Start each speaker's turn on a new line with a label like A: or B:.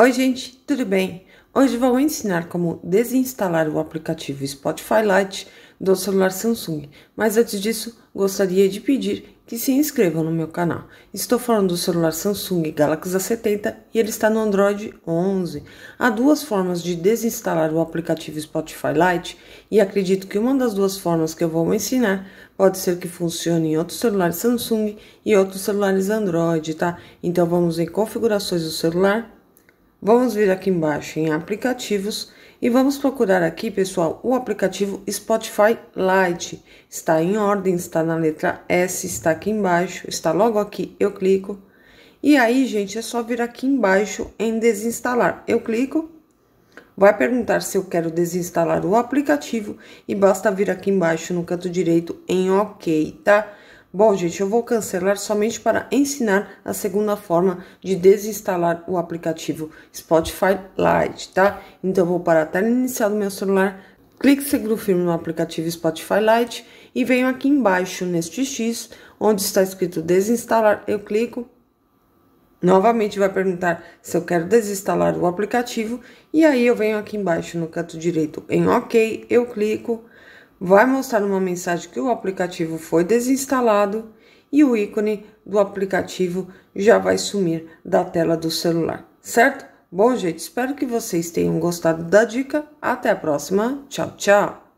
A: Oi, gente, tudo bem? Hoje vou ensinar como desinstalar o aplicativo Spotify Lite do celular Samsung, mas antes disso, gostaria de pedir que se inscrevam no meu canal. Estou falando do celular Samsung Galaxy A70 e ele está no Android 11. Há duas formas de desinstalar o aplicativo Spotify Lite e acredito que uma das duas formas que eu vou ensinar pode ser que funcione em outros celulares Samsung e outros celulares Android, tá? Então vamos em configurações do celular Vamos vir aqui embaixo em aplicativos e vamos procurar aqui, pessoal, o aplicativo Spotify Lite. Está em ordem, está na letra S, está aqui embaixo, está logo aqui, eu clico. E aí, gente, é só vir aqui embaixo em desinstalar. Eu clico, vai perguntar se eu quero desinstalar o aplicativo e basta vir aqui embaixo no canto direito em OK, tá? Bom, gente, eu vou cancelar somente para ensinar a segunda forma de desinstalar o aplicativo Spotify Lite, tá? Então, vou para a tela inicial do meu celular, clique seguro firme no aplicativo Spotify Lite e venho aqui embaixo neste X, onde está escrito desinstalar, eu clico. Novamente vai perguntar se eu quero desinstalar o aplicativo e aí eu venho aqui embaixo no canto direito em OK, eu clico vai mostrar uma mensagem que o aplicativo foi desinstalado e o ícone do aplicativo já vai sumir da tela do celular, certo? Bom, gente, espero que vocês tenham gostado da dica. Até a próxima. Tchau, tchau.